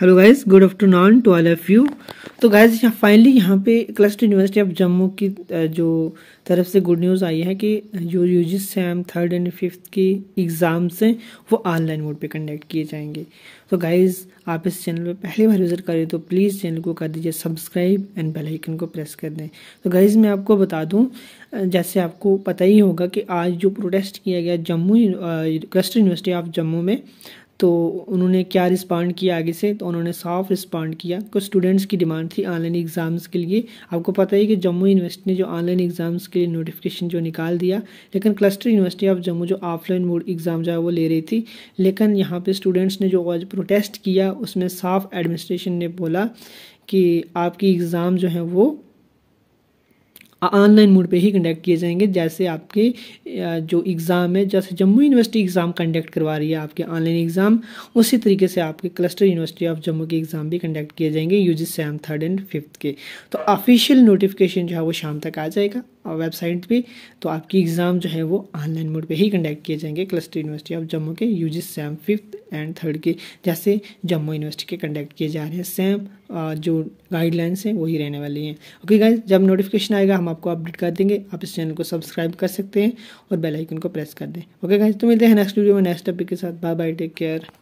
hello guys good afternoon to all of you तो guys यहाँ finally यहाँ पे क्लस्टर यूनिवर्सिटी ऑफ जम्मू की जो तरफ से गुड न्यूज़ आई है कि जो U G sem third and fifth के एग्ज़ाम्स हैं वो ऑनलाइन मोड पे कंडक्ट किए जाएंगे तो so गाइस आप इस चैनल पे पहली बार विजिट करें तो प्लीज़ चैनल को कर दीजिए सब्सक्राइब एंड बेलाइकन को प्रेस कर दें तो so मैं आपको बता दूँ जैसे आपको पता ही होगा कि आज जो प्रोटेस्ट किया गया Jammu cluster university of Jammu में तो उन्होंने क्या रिस्पॉन्ड किया आगे से तो उन्होंने साफ रिस्पॉन्ड किया कुछ स्टूडेंट्स की डिमांड थी ऑनलाइन एग्ज़ाम्स के लिए आपको पता है कि जम्मू यूनिवर्सिटी ने जो ऑनलाइन एग्ज़ाम्स के लिए नोटिफिकेशन जो निकाल दिया लेकिन क्लस्टर यूनिवर्सिटी ऑफ जम्मू जो ऑफलाइन मोड एग्ज़ाम जो है वो ले रही थी लेकिन यहाँ पर स्टूडेंट्स ने जो आज प्रोटेस्ट किया उसमें साफ एडमिनिस्ट्रेशन ने बोला कि आपकी एग्ज़ाम जो है वो ऑनलाइन मोड पे ही कंडक्ट किए जाएंगे जैसे आपके जो एग्ज़ाम है जैसे जम्मू यूनिवर्सिटी एग्ज़ाम कंडक्ट करवा रही है आपके ऑनलाइन एग्ज़ाम उसी तरीके से आपके क्लस्टर यूनिवर्सिटी ऑफ जम्मू के एग्ज़ाम भी कंडक्ट किए जाएंगे U G sem third and fifth के तो ऑफिशियल नोटिफिकेशन जो है वो शाम तक आ जाएगा वेबसाइट पे तो आपकी एग्ज़ाम जो है वो ऑनलाइन मोड पे ही कंडक्ट किए जाएंगे क्लस्टर यूनिवर्सिटी ऑफ जम्मू के U G sem fifth and third के जैसे जम्मू यूनिवर्सिटी के कंडक्ट किए जा रहे हैं सेम जो गाइडलाइंस हैं वही रहने वाली हैं ओके गाइज जब नोटिफिकेशन आएगा हम आपको अपडेट कर देंगे आप इस चैनल को सब्सक्राइब कर सकते हैं और बेल आइकन को प्रेस कर दें ओके गाइज तो मिलते हैं नेक्स्ट वीडियो में नेक्स्ट टॉपिक के साथ बाय बाय टेक केयर